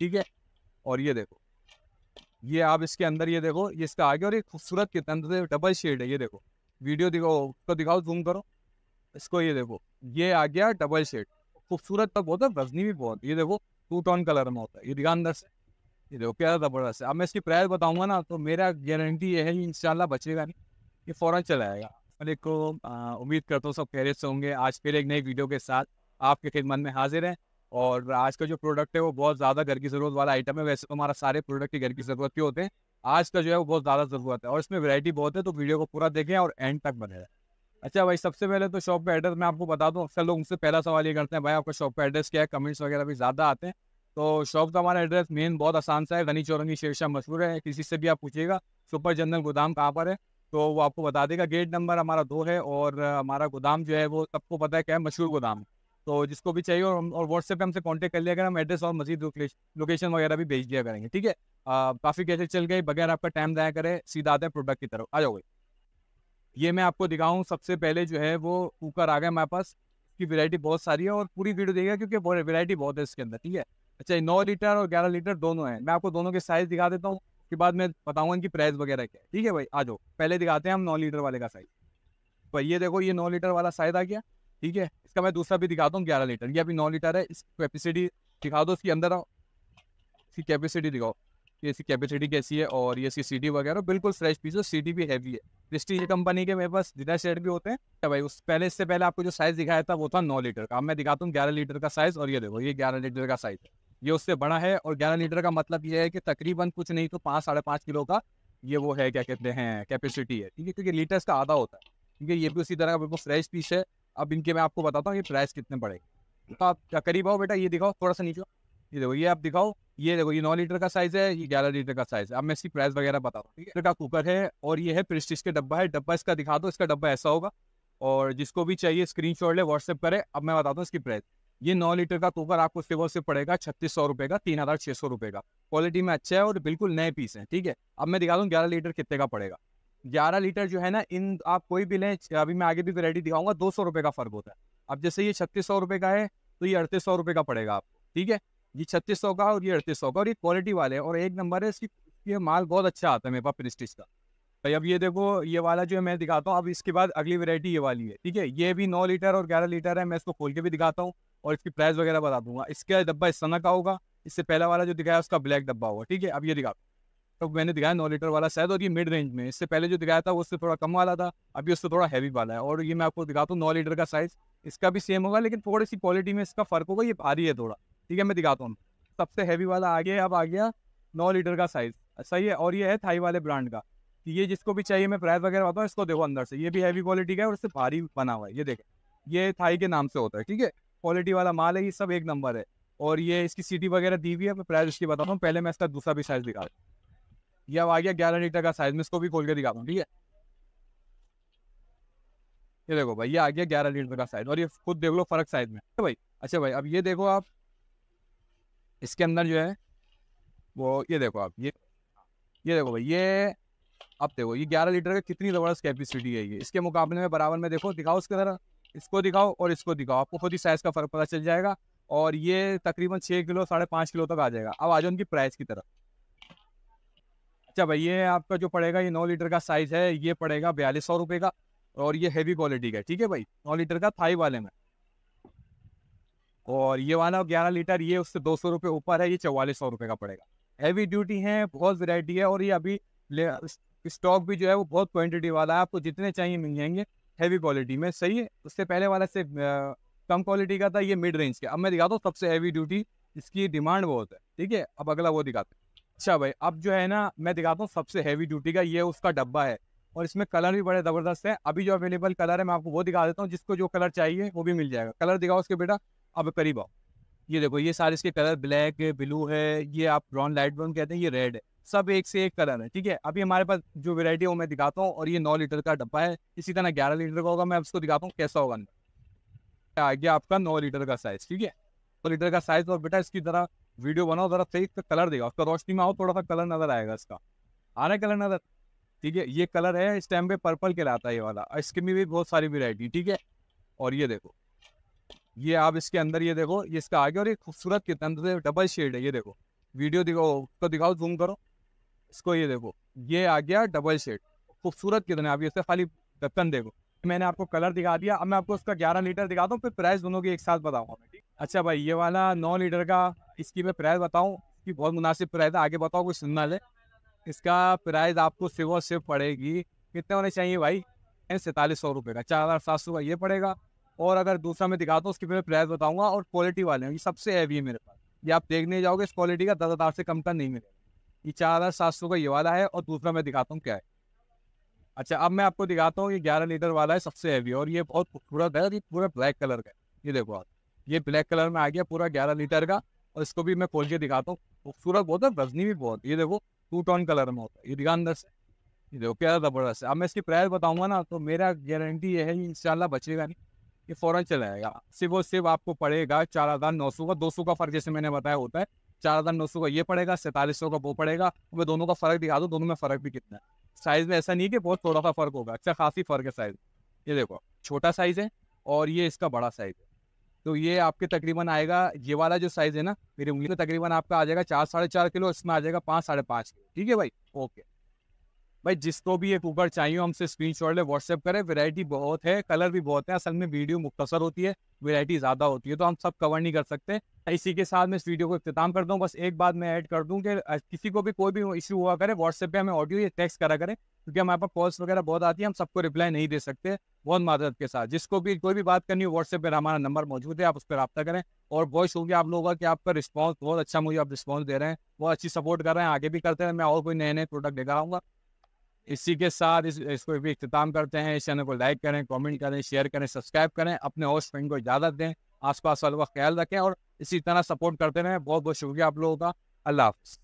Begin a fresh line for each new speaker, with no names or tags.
ठीक है और ये देखो ये आप इसके अंदर ये देखो ये इसका आगे और ये खूबसूरत कितने अंदर डबल शेड है ये देखो वीडियो दिखाओ उसको दिखाओ जूम करो इसको ये देखो ये आ गया डबल शेड खूबसूरत तक तो बहुत है वजनी भी बहुत ये देखो टू टॉन कलर में होता है ये दिखा अंदर से ये देखो क्या ज़बरदस्त है अब मैं इसकी प्राइस बताऊँगा ना तो मेरा गारंटी ये है इनशाला बचेगा नहीं ये फ़ौरन चला आएगा वालेकुम उम्मीद करता हूँ सब खैरियत से होंगे आज फिर एक नई वीडियो के साथ आपके खिदमत में हाजिर हैं और आज का जो प्रोडक्ट है वो बहुत ज़्यादा घर की ज़रूरत वाला आइटम है वैसे तो हमारा सारे प्रोडक्ट ही घर की ज़रूरत के होते हैं आज का जो है वो बहुत ज़्यादा ज़रूरत है और इसमें वैरायटी बहुत है तो वीडियो को पूरा देखें और एंड तक बने अच्छा भाई सबसे पहले तो शॉप पर एड्रेस मैं आपको बता दूँ अक्सर लोग उनसे पहला सवाल ये करते हैं भाई आपका शॉप पर एड्रेस क्या है कमेंट्स वगैरह भी ज़्यादा आते हैं तो शॉप का हमारा एड्रेस मेन बहुत आसान सा है गनी चौरंगी शेरशाह मशहूर है किसी से भी आप पूछिएगा सुपर जनरल गोदाम कहाँ पर है तो वो आपको बता देगा गेट नंबर हमारा दो है और हमारा गोदाम जो है वो सबको पता है क्या है मशहूर गोदाम तो जिसको भी चाहिए और और व्हाट्सएप पे हमसे कॉन्टेक्ट कर लिया अगर हम एड्रेस और मजीद लोकेशन वगैरह भी भेज दिया करेंगे ठीक है काफ़ी कैसे चल गए बगैर आपका टाइम दया करें सीधा आते हैं प्रोडक्ट की तरफ आ जाओ भाई ये मैं आपको दिखाऊँ सबसे पहले जो है वो कुकर आ गया हमारे पास की वेरायटी बहुत सारी है और पूरी वीडियो देखेगा क्योंकि वेरायटी बहुत है इसके अंदर ठीक है अच्छा नौ लीटर और ग्यारह लीटर दोनों हैं मैं आपको दोनों के साइज़ दिखा देता हूँ उसके बाद मैं बताऊँगा इनकी प्राइस वगैरह क्या है ठीक है भाई आ जाओ पहले दिखाते हैं हम नौ लीटर वाले का साइज़ भाई ये देखो ये नौ लीटर वाला साइज़ आ गया ठीक है इसका मैं दूसरा भी दिखाता हूँ ग्यारह लीटर ये अभी नौ लीटर है इसकी कैपेसिटी दिखा दो इसके अंदर आओ इसकी कैपेसिटी दिखाओ ये इसकी कैपेसिटी कैसी है और ये इसकी सीटी वगैरह बिल्कुल फ्रेश पीस है सीटी भी हैवी है प्रेस्टीज कंपनी के मेरे पास जितना सेट भी होते हैं तो भाई उस पहले इससे पहले आपको जो साइज़ दिखाया था वो था नौ लीटर का अब मैं दिखाता हूँ ग्यारह लीटर का साइज़ और ये देखो ये ग्यारह लीटर का साइज़ है ये उससे बड़ा है और ग्यारह लीटर का मतलब ये है कि तकरीबन कुछ नहीं तो पाँच साढ़े पाँच किलो का ये वो है क्या कहते हैं कैपेसिटी है ठीक है क्योंकि लीटर्स का आधा होता है क्योंकि ये भी उसी तरह का बिल्कुल फ्रेश पीस है अब इनके मैं आपको बताता हूँ ये प्राइस कितने पड़ेगा तो आप करीब आओ बेटा ये दिखाओ थोड़ा सा नीचे ये देखो ये आप दिखाओ ये देखो ये नौ लीटर का साइज है ये ग्यारह लीटर का साइज है अब मैं इसकी प्राइस वगैरह बताता ठीक है का कुकर है और ये है प्रिस्टिज का डब्बा है डब्बा इसका दिखा दो इसका डब्बा ऐसा होगा और जिसको भी चाहिए स्क्रीन शॉट ले व्हाट्सएप करे अब मैं बताता हूँ इसकी प्राइस ये नौ लीटर का कुकर आपको सिवर से पड़ेगा छत्तीस सौ रुपये का तीन हज़ार छः सौ रुपये का क्वालिटी में अच्छा है और बिल्कुल नए पीस है ठीक है अब मैं दिखा दूँ ग्यारह लीटर कितने का पड़ेगा ग्यारह लीटर जो है ना इन आप कोई भी लें अभी मैं आगे भी वेरायटी दिखाऊंगा दो सौ रुपये का फ़र्क होता है अब जैसे ये छत्तीस सौ रुपये का है तो ये अड़तीस सौ रुपये का पड़ेगा आपको ठीक है ये छत्तीस सौ का और ये अड़तीस सौ का और ये क्वालिटी वाले और एक नंबर है इसकी ये माल बहुत अच्छा आता है मेरे पास प्रिस्टिज का भाई तो अब ये देखो ये वाला जो है मैं दिखाता हूँ अब इसके बाद अगली वेरायटी ये वाली है ठीक है ये भी नौ लीटर और ग्यारह लीटर है मैं इसको खोल के भी दिखाता हूँ और इसकी प्राइस वगैरह बता दूंगा इसका डब्बा इस तरह का होगा इससे पहला वाला जो दिखाया उसका ब्लैक डब्बा होगा ठीक है अब ये दिखाता हूँ तो मैंने दिखाया नौ लीटर वाला शायद और ये मिड रेंज में इससे पहले जो दिखाया था उससे थोड़ा कम वाला था अभी उससे थोड़ा हैवी वाला है और ये मैं आपको दिखाता हूँ नौ लीटर का साइज़ इसका भी सेम होगा लेकिन थोड़ी सी क्वालिटी में इसका फ़र्क होगा ये भारी है थोड़ा ठीक है मैं दिखाता हूँ सबसे हैवी वाला आ गया अब आ गया नौ लीटर का साइज़ सही है और ये है थाई वाले ब्रांड का ये जिसको भी चाहिए मैं प्राइस वगैरह बताऊँ इसको देखो अंदर से ये भी हैवी क्वालिटी का है और इससे भारी बना हुआ है ये देखें ये थाई के नाम से होता है ठीक है क्वालिटी वाला माल है ये सब एक नंबर है और ये इसकी सीटी वगैरह दी हुई है मैं प्राइस इसकी बताता हूँ पहले मैं इसका दूसरा भी साइज़ दिखा रहा ये अब आ गया ग्यारह लीटर का साइज में इसको भी खोल के दिखा हूँ ठीक है ये देखो भाई ये आ गया ग्यारह लीटर का साइज और ये खुद देख लो फर्क साइज में अच्छा भाई अच्छा भाई अब ये देखो आप इसके अंदर जो है वो ये देखो आप ये ये देखो भाई ये अब देखो ये ग्यारह लीटर का कितनी ज़बरदस्त कैपेसिटी है ये इसके मुकाबले में बराबर में देखो दिखाओ उसके तरह इसको दिखाओ और इसको दिखाओ आपको खुद ही साइज़ का फ़र्क पता चल जाएगा और ये तकरीबन छः किलो साढ़े पाँच किलो तक आ जाएगा अब आ जाओ उनकी प्राइस की तरफ अच्छा भाई ये आपका जो पड़ेगा ये नौ लीटर का साइज है ये पड़ेगा बयालीस सौ रुपये का और ये हैवी क्वालिटी का ठीक है भाई नौ लीटर का थाई वाले में और ये वाला ग्यारह लीटर ये उससे दो सौ रुपये ऊपर है ये चवालीस सौ रुपये का पड़ेगा हैवी ड्यूटी है बहुत वेराइटी है और ये अभी स्टॉक भी जो है वो बहुत क्वान्टिटी वाला है आपको जितने चाहिए मिल जाएंगे हैवी क्वालिटी में सही है उससे पहले वाला से कम क्वालिटी का था ये मिड रेंज का अब मैं दिखाता हूँ सबसे हैवी ड्यूटी इसकी डिमांड बहुत है ठीक है अब अगला वो दिखाते हैं अच्छा भाई अब जो है ना मैं दिखाता हूँ सबसे हैवी ड्यूटी का ये उसका डब्बा है और इसमें कलर भी बड़े ज़बरदस्त है अभी जो अवेलेबल कलर है मैं आपको वो दिखा देता हूँ जिसको जो कलर चाहिए वो भी मिल जाएगा कलर दिखाओ उसके बेटा अब करीब आओ ये देखो ये सारे इसके कलर ब्लैक है ब्लू है ये आप ब्राउन लाइट ब्राउन कहते हैं ये रेड है सब एक से एक कलर है ठीक है अभी हमारे पास जो वेरायटी है वो मैं दिखाता हूँ और ये नौ लीटर का डब्बा है इसी तरह ग्यारह लीटर का होगा मैं उसको दिखाता हूँ कैसा होगा आ गया आपका नौ लीटर का साइज़ ठीक है नौ लीटर का साइज़ और तो बेटा इसकी तरह वीडियो बनाओ जरा सही इसका कलर देगा उसका रोशनी में आओ थोड़ा सा कलर नजर आएगा इसका आ रहा है कलर नजर ठीक है ये कलर है इस टाइम पे पर्पल कहलाता है ये वाला इसके में भी बहुत सारी वेरायटी ठीक है और ये देखो ये आप इसके अंदर ये देखो ये इसका आगे और ये खूबसूरत कितना अंदर डबल शेड है ये देखो वीडियो दिखाओ उसको दिखाओ जूम करो इसको ये देखो ये आ गया डबल शेड खूबसूरत कितना आप इसका खाली ढक्कन देखो मैंने आपको कलर दिखा दिया अब मैं आपको उसका ग्यारह लीटर दिखाता हूँ फिर प्राइस दोनों के एक साथ बताऊँगा ठीक अच्छा भाई ये वाला नौ लीटर का इसकी मैं प्राइस बताऊँ कि बहुत मुनासिब प्राइस है आगे बताओ कोई सुनना ले इसका प्राइस आपको सिर्फ और सिर्फ पड़ेगी कितने होने चाहिए भाई सैंतालीस सौ रुपये का चार हज़ार सात सौ का ये पड़ेगा और अगर दूसरा मैं दिखाता हूँ उसकी मैं प्राइस बताऊँगा और क्वालिटी वाले हैं ये सबसे हैवी है मेरे पास ये आप देखने जाओगे इस क्वालिटी का दस हज़ार से कम का नहीं मिलेगा ये चार हज़ार सात सौ का ये वाला है और दूसरा मैं दिखाता हूँ क्या है अच्छा अब मैं आपको दिखाता हूँ ये ग्यारह लीटर वाला है सबसे हैवी और ये बहुत खूबसूरत है और ये पूरा ब्लैक कलर का है ये देखो आप ये ब्लैक कलर में आ गया पूरा ग्यारह लीटर का और इसको भी मैं खोल के दिखाता हूँ खूबसूरत बहुत है वजनी भी बहुत ये देखो टू टॉन कलर में होता है ये दिखा अंदर से ये देखो क्या ज़बरदस्त है अब मैं इसकी प्राइस बताऊँगा ना तो मेरा गारंटी ये है कि शाला बचेगा नहीं ये फ़ौरन चला जाएगा सिर्फ और सिर्फ आपको पड़ेगा चार हज़ार नौ सौ का दो सौ का फ़र्क जैसे मैंने बताया होता है चार हज़ार नौ सौ का ये पड़ेगा सैंतालीस सौ का वो पड़ेगा मैं दोनों का फ़र्क दिखा दूँ दोनों में फ़र्क भी कितना है साइज़ में ऐसा नहीं कि बहुत थोड़ा सा फ़र्क होगा अच्छा खासी फ़र्क है साइज़ ये देखो छोटा साइज़ है और ये इसका बड़ा साइज़ है तो ये आपके तकरीबन आएगा ये वाला जो साइज़ है ना मेरी उंगली में तकरीबन आपका आ जाएगा चार साढ़े चार किलो इसमें आ जाएगा पाँच साढ़े पाँच किलो ठीक है भाई ओके भाई जिसको भी ये कुकर चाहिए हमसे स्क्रीन शॉट ले व्हाट्सएप करें वेरायटी बहुत है कलर भी बहुत है असल में वीडियो मुख्तसर होती है वेरायटी ज़्यादा होती है तो हम सब कवर नहीं कर सकते इसी के साथ मैं इस वीडियो को इख्ताम करता हूँ बस एक बात मैं ऐड कर दूँ कि किसी को भी कोई भी इशू हुआ करे व्हाट्सएप पर हमें ऑडियो या टेक्स करा करें क्योंकि हमारे पास कॉल्स वगैरह बहुत आती है हम सबको रिप्लाई नहीं दे सकते बहुत मदद के साथ जिसको भी कोई भी बात करनी हो व्हाट्सएप पर हमारा नंबर मौजूद है आप उस पर रब्ता करें और वॉइस होगी आप लोगों का कि आपका रिस्पॉन्स बहुत अच्छा मुझे आप रिस्पॉन्स दे रहे हैं बहुत अच्छी सपोर्ट कर रहे हैं आगे भी करते हैं मैं और कोई नए नए प्रोडक्ट लेकर आऊँगा इसी के साथ इस इसको भी इख्ताम करते हैं इस चैनल को लाइक करें कमेंट करें शेयर करें सब्सक्राइब करें अपने होस्ट फ्रेंड को इजाज़त दें आसपास वालों का ख्याल रखें और इसी तरह सपोर्ट करते रहें बहुत बहुत शुक्रिया आप लोगों का अल्लाह हाफ़